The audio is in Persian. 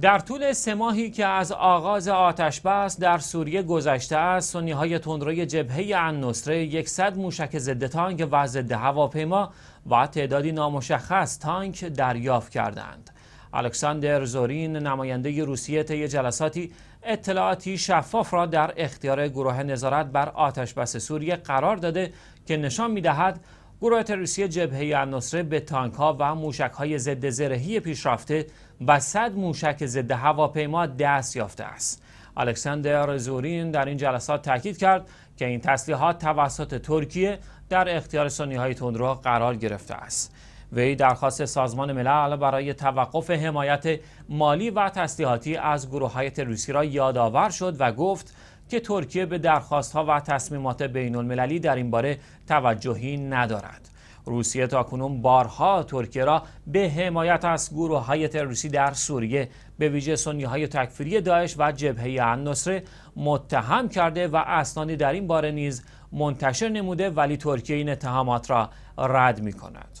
در طول سه ماهی که از آغاز آتشبس در سوریه گذشته است سنی های تندروی جبهه نصره 100 موشک ضد تانک و ضد هواپیما و تعدادی نامشخص تانک دریافت کردند الکساندر زورین نماینده روسیه طی جلساتی اطلاعاتی شفاف را در اختیار گروه نظارت بر آتشبس سوریه قرار داده که نشان میدهد گروه تروریستی جبهه النصره به تانک و موشک های ضد زرهی پیشرفته و صد موشک ضد هواپیما دست یافته است الکساندر زورین در این جلسات تاکید کرد که این تسلیحات توسط ترکیه در اختیار سنی های تندرو قرار گرفته است وی درخواست سازمان ملل برای توقف حمایت مالی و تسلیحاتی از گروه های تروریستی را یادآور شد و گفت که ترکیه به درخواست ها و تصمیمات بین المللی در این باره توجهی ندارد. روسیه تاکنون بارها ترکیه را به حمایت از گروه های تروریستی در سوریه به ویژه سنی های تکفیری داعش و جبهه النصره متهم کرده و اسنادی در این باره نیز منتشر نموده ولی ترکیه این اتهامات را رد می کند.